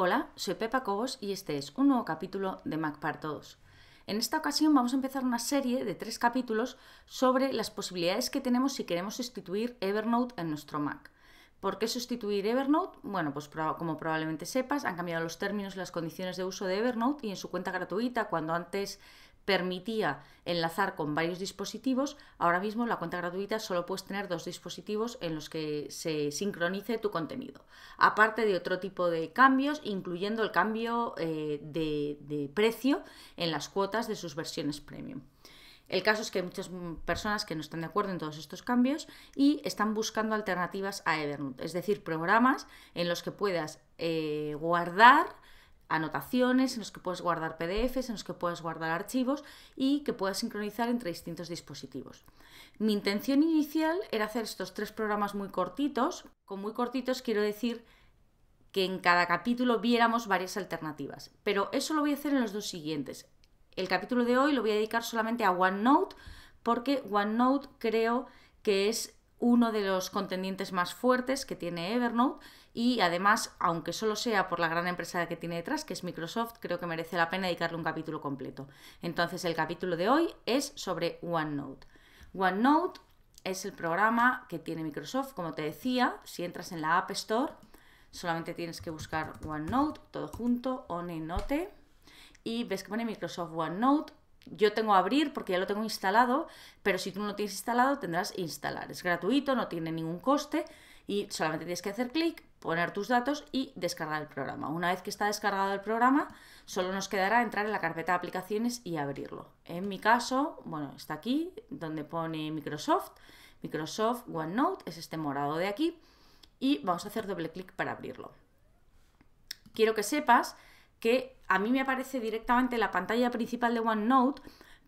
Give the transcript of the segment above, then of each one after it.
Hola, soy Pepa Cobos y este es un nuevo capítulo de Mac para Todos. En esta ocasión vamos a empezar una serie de tres capítulos sobre las posibilidades que tenemos si queremos sustituir Evernote en nuestro Mac. ¿Por qué sustituir Evernote? Bueno, pues como probablemente sepas, han cambiado los términos y las condiciones de uso de Evernote y en su cuenta gratuita, cuando antes permitía enlazar con varios dispositivos, ahora mismo la cuenta gratuita solo puedes tener dos dispositivos en los que se sincronice tu contenido. Aparte de otro tipo de cambios, incluyendo el cambio eh, de, precio en las cuotas de sus versiones premium. El caso es que hay muchas personas que no están de acuerdo en todos estos cambios y están buscando alternativas a Evernote, es decir, programas en los que puedas eh, guardar anotaciones, en los que puedes guardar PDFs, en los que puedes guardar archivos y que puedas sincronizar entre distintos dispositivos. Mi intención inicial era hacer estos tres programas muy cortitos. Con muy cortitos quiero decir que en cada capítulo viéramos varias alternativas, pero eso lo voy a hacer en los dos siguientes. El capítulo de hoy lo voy a dedicar solamente a OneNote porque OneNote creo que es uno de los contendientes más fuertes que tiene Evernote y además, aunque solo sea por la gran empresa que tiene detrás, que es Microsoft, creo que merece la pena dedicarle un capítulo completo. Entonces, el capítulo de hoy es sobre OneNote. OneNote es el programa que tiene Microsoft, como te decía, si entras en la App Store, solamente tienes que buscar OneNote, todo junto, OneNote, y ves que pone Microsoft OneNote yo tengo abrir porque ya lo tengo instalado, pero si tú no lo tienes instalado, tendrás instalar. Es gratuito, no tiene ningún coste y solamente tienes que hacer clic, poner tus datos y descargar el programa. Una vez que está descargado el programa, solo nos quedará entrar en la carpeta de aplicaciones y abrirlo. En mi caso, bueno, está aquí donde pone Microsoft, Microsoft OneNote, es este morado de aquí, y vamos a hacer doble clic para abrirlo. Quiero que sepas que a mí me aparece directamente la pantalla principal de OneNote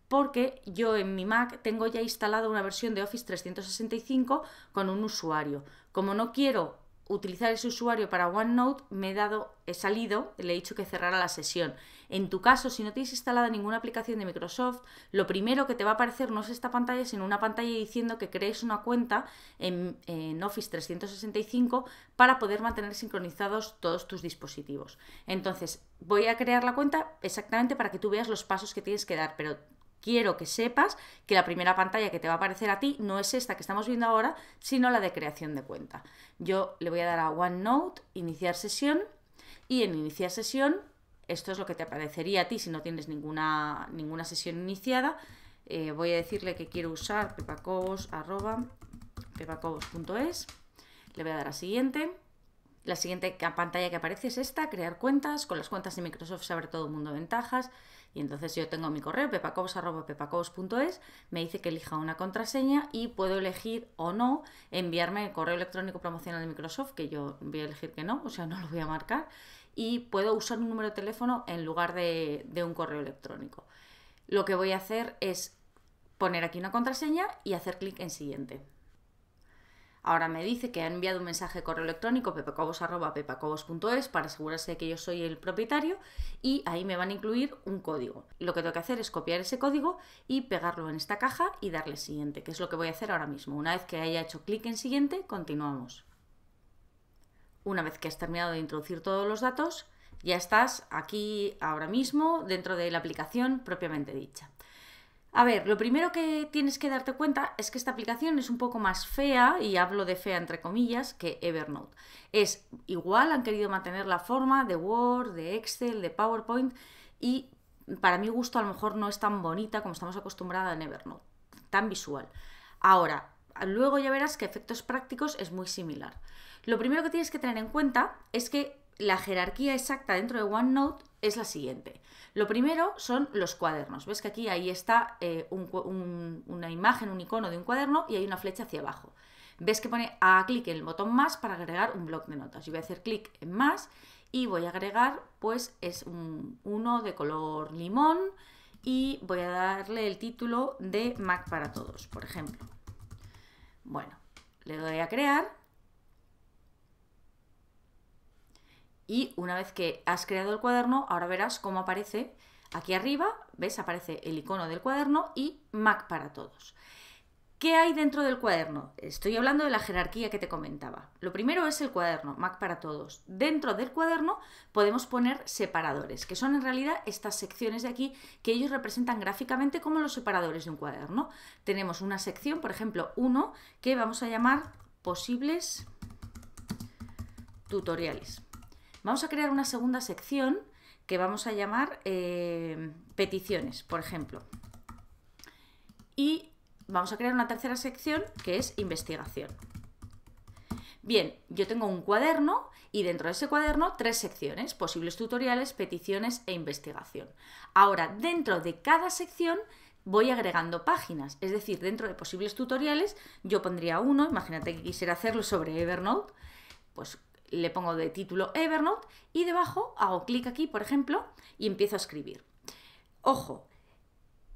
porque yo en mi Mac tengo ya instalada una versión de Office 365 con un usuario. Como no quiero utilizar ese usuario para OneNote, me he dado, he salido, le he dicho que cerrara la sesión. En tu caso, si no tienes instalada ninguna aplicación de Microsoft, lo primero que te va a aparecer no es esta pantalla, sino una pantalla diciendo que crees una cuenta en, en Office 365 para poder mantener sincronizados todos tus dispositivos. Entonces, voy a crear la cuenta exactamente para que tú veas los pasos que tienes que dar, pero quiero que sepas que la primera pantalla que te va a aparecer a ti no es esta que estamos viendo ahora, sino la de creación de cuenta. Yo le voy a dar a OneNote, iniciar sesión, y en iniciar sesión, esto es lo que te aparecería a ti si no tienes ninguna, ninguna sesión iniciada. Eh, voy a decirle que quiero usar pepacobos.es, le voy a dar a siguiente, la siguiente pantalla que aparece es esta, crear cuentas. Con las cuentas de Microsoft se abre todo el mundo ventajas. Y entonces yo tengo mi correo pepacobos.pepacobos.es, me dice que elija una contraseña y puedo elegir o no enviarme el correo electrónico promocional de Microsoft, que yo voy a elegir que no, o sea, no lo voy a marcar. Y puedo usar un número de teléfono en lugar de un correo electrónico. Lo que voy a hacer es poner aquí una contraseña y hacer clic en siguiente. Ahora me dice que ha enviado un mensaje de correo electrónico pepacobos.pepacobos.es para asegurarse de que yo soy el propietario y ahí me van a incluir un código. Lo que tengo que hacer es copiar ese código y pegarlo en esta caja y darle siguiente, que es lo que voy a hacer ahora mismo. Una vez que haya hecho clic en siguiente, continuamos. Una vez que has terminado de introducir todos los datos, ya estás aquí ahora mismo dentro de la aplicación propiamente dicha. A ver, lo primero que tienes que darte cuenta es que esta aplicación es un poco más fea, y hablo de fea entre comillas, que Evernote. Es igual, han querido mantener la forma de Word, de Excel, de PowerPoint, y para mi gusto a lo mejor no es tan bonita como estamos acostumbrados en Evernote, tan visual. Ahora, luego ya verás que efectos prácticos es muy similar. Lo primero que tienes que tener en cuenta es que la jerarquía exacta dentro de OneNote es la siguiente. Lo primero son los cuadernos. ¿Ves que aquí ahí está eh, una imagen, un icono de un cuaderno y hay una flecha hacia abajo? ¿Ves que pone a clic en el botón más para agregar un bloc de notas? Yo voy a hacer clic en más y voy a agregar, pues es uno de color limón y voy a darle el título de Mac para todos, por ejemplo. Bueno, le doy a crear Y una vez que has creado el cuaderno, ahora verás cómo aparece aquí arriba, ves, aparece el icono del cuaderno y Mac para todos. ¿Qué hay dentro del cuaderno? Estoy hablando de la jerarquía que te comentaba. Lo primero es el cuaderno, Mac para todos. Dentro del cuaderno podemos poner separadores, que son en realidad estas secciones de aquí que ellos representan gráficamente como los separadores de un cuaderno. Tenemos una sección, por ejemplo, uno que vamos a llamar posibles tutoriales. Vamos a crear una segunda sección que vamos a llamar eh, peticiones, por ejemplo. Y vamos a crear una tercera sección que es investigación. Bien, yo tengo un cuaderno y dentro de ese cuaderno tres secciones, posibles tutoriales, peticiones e investigación. Ahora, dentro de cada sección voy agregando páginas, es decir, dentro de posibles tutoriales yo pondría uno, imagínate que quisiera hacerlo sobre Evernote, pues le pongo de título Evernote y debajo hago clic aquí, por ejemplo, y empiezo a escribir. Ojo,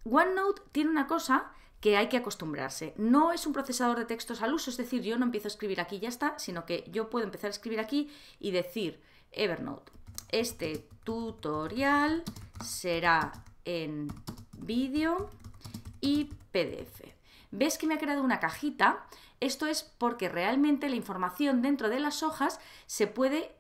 OneNote tiene una cosa que hay que acostumbrarse. No es un procesador de textos al uso, es decir, yo no empiezo a escribir aquí y ya está, sino que yo puedo empezar a escribir aquí y decir Evernote, este tutorial será en vídeo y PDF. ¿Ves que me ha creado una cajita esto es porque realmente la información dentro de las hojas se puede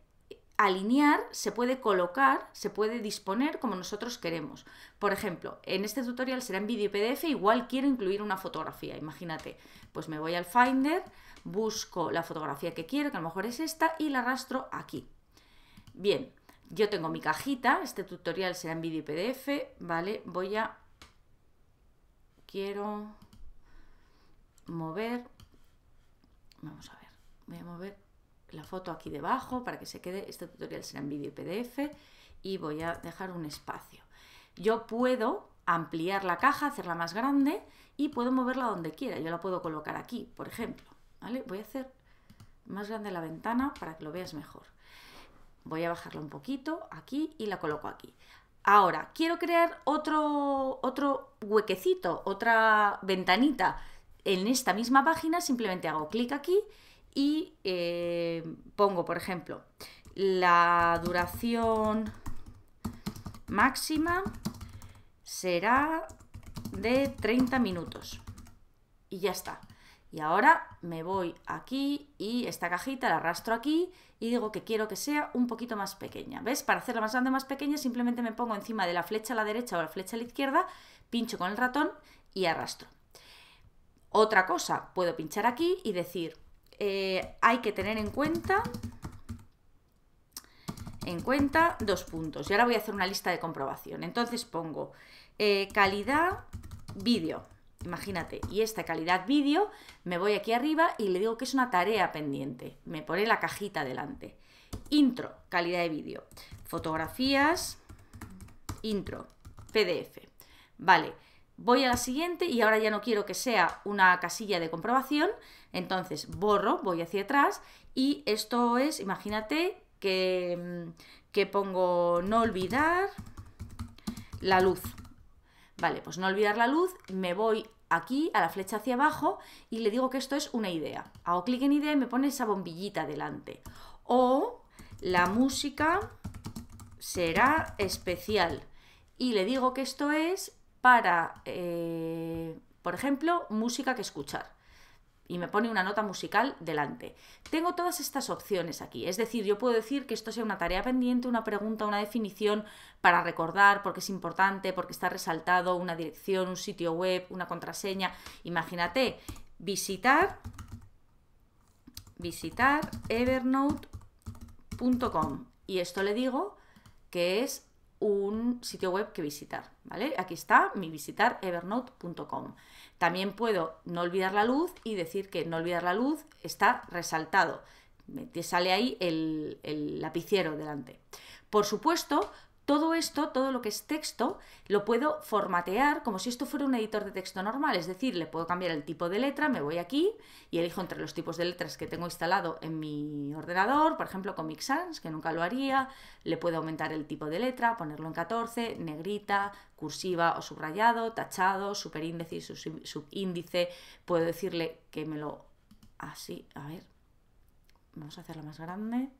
alinear, se puede colocar, se puede disponer como nosotros queremos. Por ejemplo, en este tutorial será en vídeo y PDF, igual quiero incluir una fotografía, imagínate. Pues me voy al Finder, busco la fotografía que quiero, que a lo mejor es esta, y la arrastro aquí. Bien, yo tengo mi cajita, este tutorial será en vídeo y PDF, ¿vale? Voy a... Quiero mover Vamos a ver, voy a mover la foto aquí debajo para que se quede, este tutorial será en vídeo y PDF y voy a dejar un espacio. Yo puedo ampliar la caja, hacerla más grande y puedo moverla donde quiera. Yo la puedo colocar aquí, por ejemplo. Voy a hacer más grande la ventana para que lo veas mejor. Voy a bajarla un poquito aquí y la coloco aquí. Ahora, quiero crear otro, otro huequecito, otra ventanita en esta misma página simplemente hago clic aquí y eh, pongo, por ejemplo, la duración máxima será de 30 minutos. Y ya está. Y ahora me voy aquí y esta cajita la arrastro aquí y digo que quiero que sea un poquito más pequeña. ¿Ves? Para hacerla más grande o más pequeña simplemente me pongo encima de la flecha a la derecha o la flecha a la izquierda, pincho con el ratón y arrastro. Otra cosa, puedo pinchar aquí y decir, eh, hay que tener en cuenta en cuenta dos puntos. Y ahora voy a hacer una lista de comprobación. Entonces pongo eh, calidad vídeo. Imagínate, y esta calidad vídeo, me voy aquí arriba y le digo que es una tarea pendiente. Me pone la cajita delante. Intro, calidad de vídeo. Fotografías, intro, PDF. Vale, voy a la siguiente y ahora ya no quiero que sea una casilla de comprobación, entonces borro, voy hacia atrás y esto es, imagínate mm, que, pongo no olvidar la luz. Vale, pues no olvidar la luz, me voy aquí a la flecha hacia abajo y le digo que esto es una idea. Hago clic en idea y me pone esa bombillita delante. O la música será especial y le digo que esto es para, eh, por ejemplo, música que escuchar. Y me pone una nota musical delante. Tengo todas estas opciones aquí. Es decir, yo puedo decir que esto sea una tarea pendiente, una pregunta, una definición para recordar, porque es importante, porque está resaltado, una dirección, un sitio web, una contraseña. Imagínate, visitar, visitar evernote.com. Y esto le digo que es un sitio web que visitar, ¿vale? Aquí está mi visitar evernote.com. También puedo no olvidar la luz y decir que no olvidar la luz está resaltado. sale ahí el, el lapicero delante. Por supuesto, todo esto, todo lo que es texto, lo puedo formatear como si esto fuera un editor de texto normal, es decir, le puedo cambiar el tipo de letra, me voy aquí y elijo entre los tipos de letras que tengo instalado en mi ordenador, por ejemplo Comic Sans, que nunca lo haría, le puedo aumentar el tipo de letra, ponerlo en 14, negrita, cursiva o subrayado, tachado, superíndice, subíndice, puedo decirle que me lo... así, a ver, vamos a hacerlo más grande,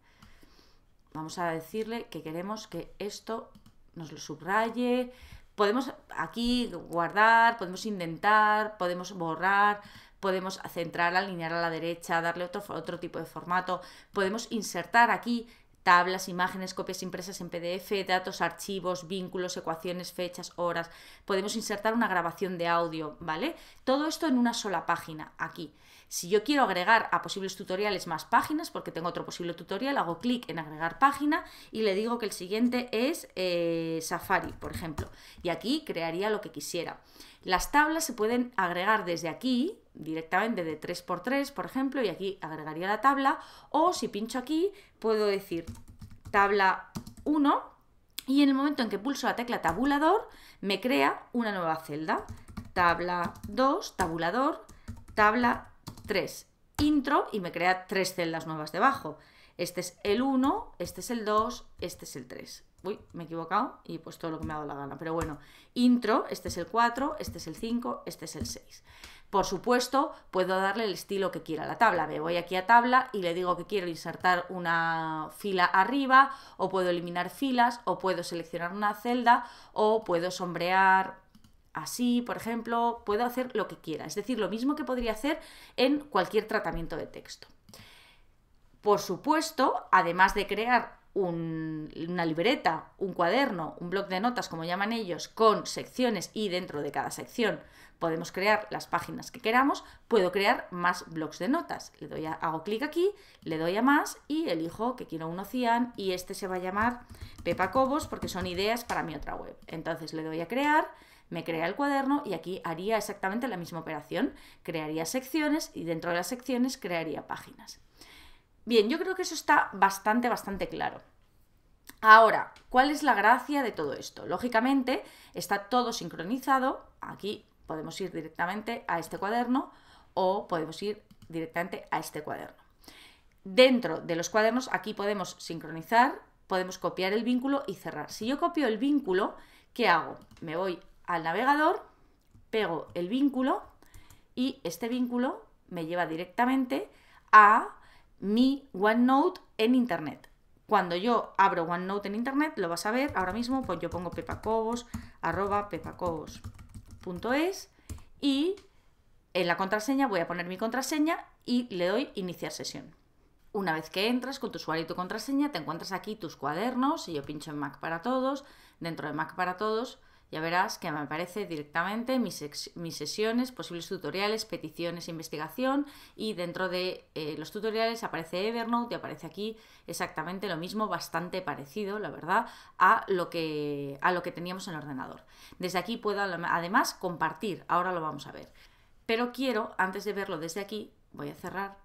Vamos a decirle que queremos que esto nos lo subraye. Podemos aquí guardar, podemos indentar, podemos borrar, podemos centrar, alinear a la derecha, darle otro, otro tipo de formato. Podemos insertar aquí tablas, imágenes, copias impresas en PDF, datos, archivos, vínculos, ecuaciones, fechas, horas. Podemos insertar una grabación de audio, ¿vale? Todo esto en una sola página aquí. Si yo quiero agregar a posibles tutoriales más páginas, porque tengo otro posible tutorial, hago clic en agregar página y le digo que el siguiente es eh, Safari, por ejemplo. Y aquí crearía lo que quisiera. Las tablas se pueden agregar desde aquí, directamente de 3x3, por ejemplo, y aquí agregaría la tabla. O si pincho aquí, puedo decir tabla 1 y en el momento en que pulso la tecla tabulador, me crea una nueva celda. Tabla 2, tabulador, tabla 3 intro y me crea tres celdas nuevas debajo. Este es el 1, este es el 2, este es el 3. Uy, me he equivocado y pues todo lo que me ha dado la gana. Pero bueno, intro, este es el 4, este es el 5, este es el 6. Por supuesto, puedo darle el estilo que quiera a la tabla. Me voy aquí a tabla y le digo que quiero insertar una fila arriba, o puedo eliminar filas, o puedo seleccionar una celda, o puedo sombrear, así, por ejemplo, puedo hacer lo que quiera. Es decir, lo mismo que podría hacer en cualquier tratamiento de texto. Por supuesto, además de crear una libreta, un cuaderno, un blog de notas, como llaman ellos, con secciones y dentro de cada sección podemos crear las páginas que queramos, puedo crear más blogs de notas. Le doy hago clic aquí, le doy a más y elijo que quiero uno cian y este se va a llamar Pepa Cobos porque son ideas para mi otra web. Entonces le doy a crear me crea el cuaderno y aquí haría exactamente la misma operación. Crearía secciones y dentro de las secciones crearía páginas. Bien, yo creo que eso está bastante, bastante claro. Ahora, ¿cuál es la gracia de todo esto? Lógicamente, está todo sincronizado. Aquí podemos ir directamente a este cuaderno o podemos ir directamente a este cuaderno. Dentro de los cuadernos, aquí podemos sincronizar, podemos copiar el vínculo y cerrar. Si yo copio el vínculo, ¿qué hago? Me voy al navegador, pego el vínculo y este vínculo me lleva directamente a mi OneNote en Internet. Cuando yo abro OneNote en Internet, lo vas a ver ahora mismo, pues yo pongo pepacobos, arroba pepacobos.es y en la contraseña voy a poner mi contraseña y le doy iniciar sesión. Una vez que entras con tu usuario y tu contraseña, te encuentras aquí tus cuadernos, y yo pincho en Mac para todos, dentro de Mac para todos, ya verás que me aparece directamente mis, mis sesiones, posibles tutoriales, peticiones, investigación y dentro de eh, los tutoriales aparece Evernote y aparece aquí exactamente lo mismo, bastante parecido, la verdad, a lo que, a lo que teníamos en el ordenador. Desde aquí puedo además compartir, ahora lo vamos a ver. Pero quiero, antes de verlo desde aquí, voy a cerrar,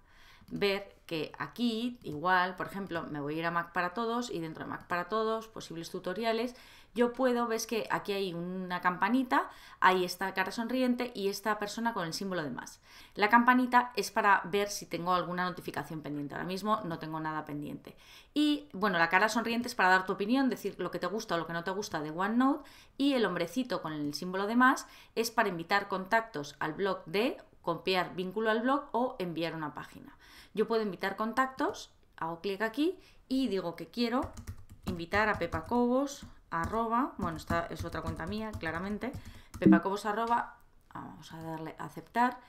ver que aquí igual, por ejemplo, me voy a ir a Mac para todos y dentro de Mac para todos, posibles tutoriales, yo puedo, ves que aquí hay una campanita, hay esta cara sonriente y esta persona con el símbolo de más. La campanita es para ver si tengo alguna notificación pendiente. Ahora mismo no tengo nada pendiente. Y bueno, la cara sonriente es para dar tu opinión, decir lo que te gusta o lo que no te gusta de OneNote y el hombrecito con el símbolo de más es para invitar contactos al blog de copiar vínculo al blog o enviar una página. Yo puedo invitar contactos, hago clic aquí y digo que quiero invitar a pepacobos, arroba, bueno, esta es otra cuenta mía, claramente, pepacobos, arroba, vamos a darle a aceptar,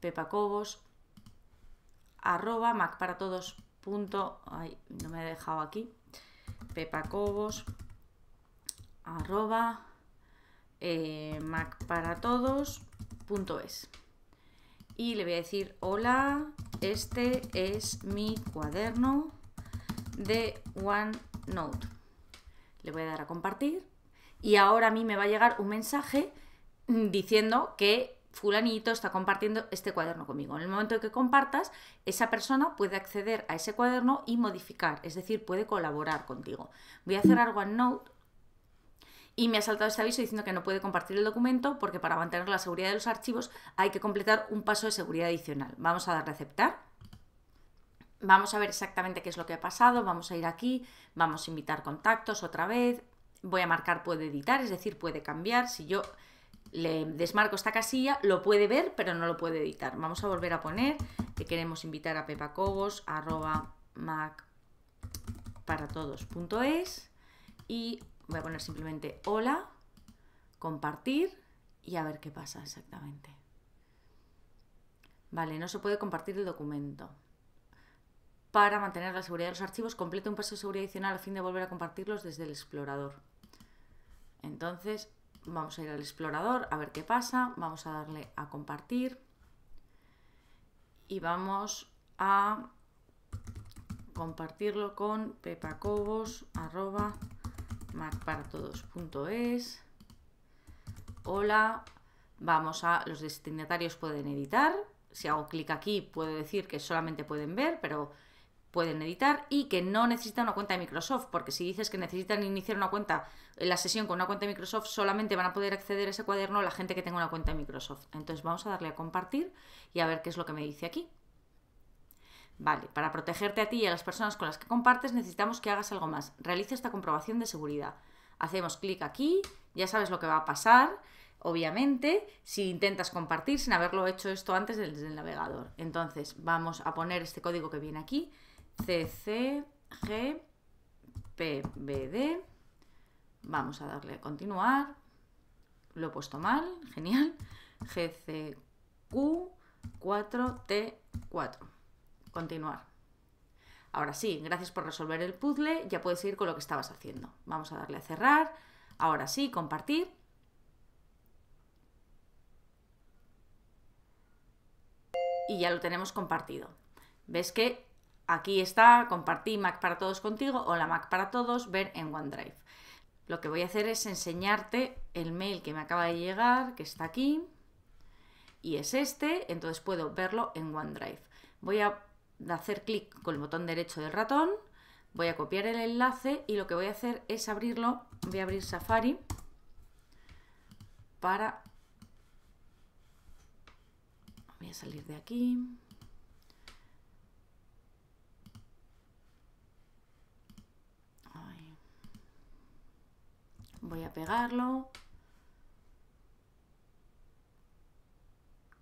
pepacobos, arroba, todos punto, no me he dejado aquí, pepacobos, arroba, eh, macparatodos.es y le voy a decir, hola, este es mi cuaderno de OneNote. Le voy a dar a compartir y ahora a mí me va a llegar un mensaje diciendo que fulanito está compartiendo este cuaderno conmigo. En el momento que compartas, esa persona puede acceder a ese cuaderno y modificar, es decir, puede colaborar contigo. Voy a cerrar OneNote y me ha saltado este aviso diciendo que no puede compartir el documento porque para mantener la seguridad de los archivos hay que completar un paso de seguridad adicional. Vamos a dar a aceptar. Vamos a ver exactamente qué es lo que ha pasado, vamos a ir aquí, vamos a invitar contactos otra vez, voy a marcar puede editar, es decir, puede cambiar. Si yo le desmarco esta casilla, lo puede ver, pero no lo puede editar. Vamos a volver a poner que queremos invitar a pepacobos, arroba mac para todos.es y Voy a poner simplemente hola, compartir y a ver qué pasa exactamente. Vale, no se puede compartir el documento. Para mantener la seguridad de los archivos, complete un paso de seguridad adicional a fin de volver a compartirlos desde el explorador. Entonces, vamos a ir al explorador a ver qué pasa. Vamos a darle a compartir. Y vamos a compartirlo con pepacobos macparatodos.es. Hola, vamos a los destinatarios pueden editar. Si hago clic aquí puedo decir que solamente pueden ver, pero pueden editar y que no necesitan una cuenta de Microsoft, porque si dices que necesitan iniciar una cuenta, eh, la sesión con una cuenta de Microsoft, solamente van a poder acceder a ese cuaderno la gente que tenga una cuenta de Microsoft. Entonces vamos a darle a compartir y a ver qué es lo que me dice aquí. Vale, para protegerte a ti y a las personas con las que compartes necesitamos que hagas algo más. Realiza esta comprobación de seguridad. Hacemos clic aquí, ya sabes lo que va a pasar, obviamente, si intentas compartir sin haberlo hecho esto antes desde el navegador. Entonces, vamos a poner este código que viene aquí, ccgpbd. Vamos a darle a continuar. Lo he puesto mal, genial. gcq4t4. Continuar. Ahora sí, gracias por resolver el puzzle, ya puedes ir con lo que estabas haciendo. Vamos a darle a cerrar. Ahora sí, compartir. Y ya lo tenemos compartido. ¿Ves que aquí está, compartí Mac para todos contigo o la Mac para todos, ver en OneDrive. Lo que voy a hacer es enseñarte el mail que me acaba de llegar, que está aquí, y es este, entonces puedo verlo en OneDrive. Voy a de hacer clic con el botón derecho del ratón, voy a copiar el enlace y lo que voy a hacer es abrirlo, voy a abrir Safari para... Voy a salir de aquí. Voy a pegarlo.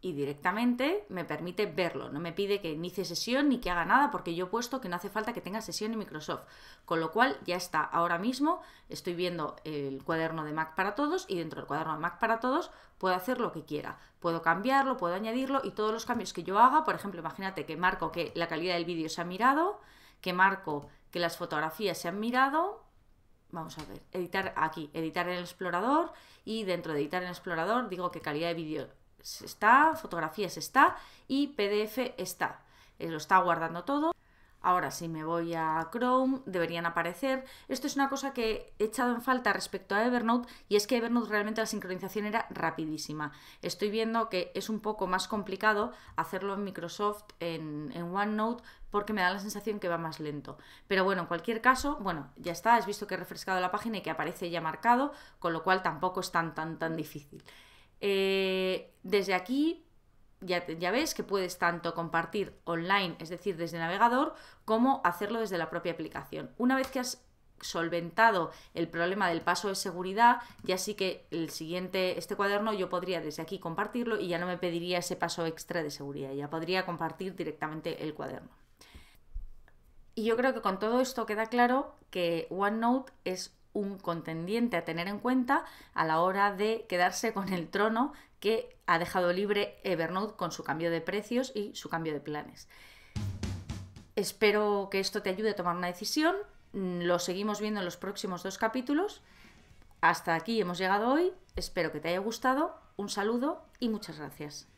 y directamente me permite verlo. No me pide que inicie sesión ni que haga nada porque yo he puesto que no hace falta que tenga sesión en Microsoft. Con lo cual ya está. Ahora mismo estoy viendo el cuaderno de Mac para todos y dentro del cuaderno de Mac para todos puedo hacer lo que quiera. Puedo cambiarlo, puedo añadirlo y todos los cambios que yo haga, por ejemplo, imagínate que marco que la calidad del vídeo se ha mirado, que marco que las fotografías se han mirado, vamos a ver, editar aquí, editar en el explorador y dentro de editar en el explorador digo que calidad de vídeo está, fotografías está y PDF está. Eh, lo está guardando todo. Ahora, si me voy a Chrome, deberían aparecer. Esto es una cosa que he echado en falta respecto a Evernote y es que Evernote realmente la sincronización era rapidísima. Estoy viendo que es un poco más complicado hacerlo en Microsoft, en, en OneNote, porque me da la sensación que va más lento. Pero bueno, en cualquier caso, bueno, ya está, has visto que he refrescado la página y que aparece ya marcado, con lo cual tampoco es tan, tan, tan difícil. Eh, desde aquí ya, ya, ves que puedes tanto compartir online, es decir, desde el navegador, como hacerlo desde la propia aplicación. Una vez que has solventado el problema del paso de seguridad, ya sí que el siguiente, este cuaderno yo podría desde aquí compartirlo y ya no me pediría ese paso extra de seguridad, ya podría compartir directamente el cuaderno. Y yo creo que con todo esto queda claro que OneNote es un contendiente a tener en cuenta a la hora de quedarse con el trono que ha dejado libre Evernote con su cambio de precios y su cambio de planes. Espero que esto te ayude a tomar una decisión. Mm, lo seguimos viendo en los próximos dos capítulos. Hasta aquí hemos llegado hoy. Espero que te haya gustado. Un saludo y muchas gracias.